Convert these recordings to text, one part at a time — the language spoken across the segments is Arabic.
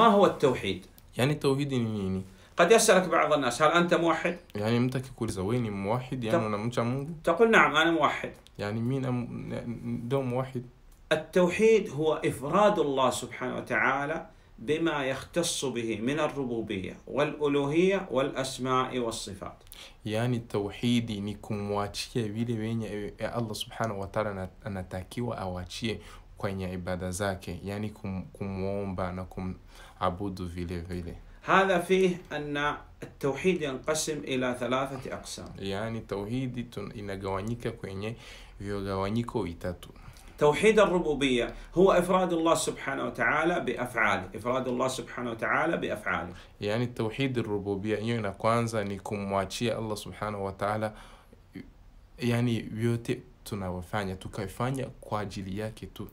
ما هو التوحيد؟ يعني التوحيد يعني قد يسألك بعض الناس هل أنت موحد؟ يعني متى يقول زويني موحد يعني أنا مش موحد؟ تقول نعم أنا موحد يعني مين أم... دوم موحد؟ التوحيد هو إفراد الله سبحانه وتعالى بما يختص به من الربوبية والألوهية والأسماء والصفات يعني التوحيد يعني كم واتشيه بيلي بيني الله سبحانه وتعالى أنا تاكي وأواتشيه kwenye ibada zake yani kum, kumwomba na kumabudu vile vile هذا فيه أن التوحيد ينقسم إلى ثلاثة أقسام يعني توحيد inagawanyika kwenye vyogawanyiko vitatu توحيد الربوبية هو إفراد الله سبحانه وتعالى بأفعاله إفراد الله سبحانه وتعالى بأفعاله يعني توحيد الربوبية يعني kwanza ni kumwachia Allah subhanahu wa ta'ala yani vyote tunavyofanya tukafanya kwa ajili yake tu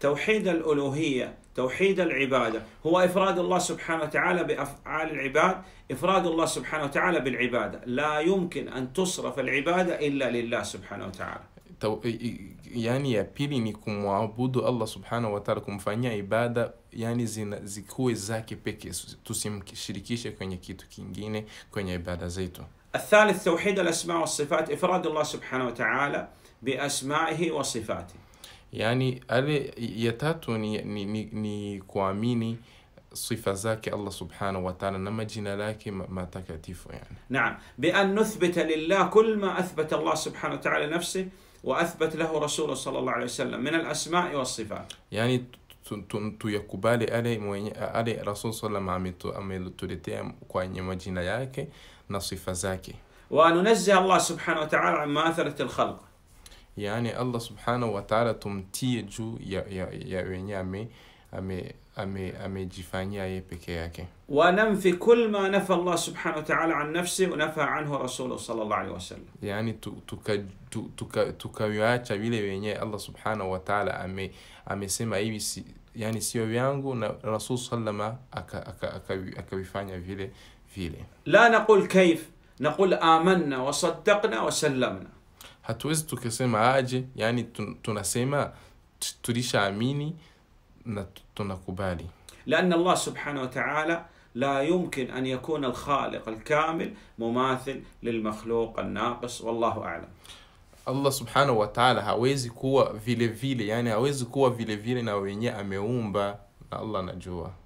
توحيد الالوهيه توحيد العباده هو افراد الله سبحانه وتعالى بافعال العباد افراد الله سبحانه وتعالى بالعباده لا يمكن ان تصرف العباده الا لله سبحانه وتعالى wataala Tau, yani ya pili ni kumwabudu allah subhanahu wataala kumfanyia ibada yani zina, zikuwe zake pekee tusimshirikishe kwenye kitu kingine kwenye عبادة زيتو الثالث توحيد الاسماء والصفات افراد الله سبحانه وتعالى باسمائه وصفاته يعني ألي ya tatu ni, ni, ni, ni kuamini sifa zake allah subhanahu wataala na majina lake matakatifu yani. naam bian nuthbita lillah kul ma athbata allah subhanahu wataala واثبت له رسوله صلى الله عليه وسلم من الاسماء والصفات. يعني تو يكوبالي علي موين علي رسول صلى الله عليه وسلم عمي تولتي كوين يمجينا ياكي نصفا زاكي. وننزه الله سبحانه وتعالى عن ماثله الخلق. yaani allah subhanahu wataala tumtie juu ya, ya, ya wenye ame amejifanyia yeye peke yake wanamfi kul ma nafa allah subhanahu wataala an nafsi wanafa anhu rasuluh salllah alehi wasallam yaani tukaviacha vile wenyewe allah subhanahu wataala amesema hivi si, yani sio vyangu na rasul sallama akavifanya vile vile la naqul kaif naqul amanna wasaddaqna wasallamna hatuwezi tukasema aje yani tunasema tulishaamini na tunakubali lan allah subhanahu wataala لا يمكن أن يكون الخالق الكامل مماثل للمخلوق الناقص والله أعلم الله سبحانه وتعالى هاويز كوا فيلي فيلي يعني هاويز كوا فيلي فيلي ناوينيا أميومبا الله نجوا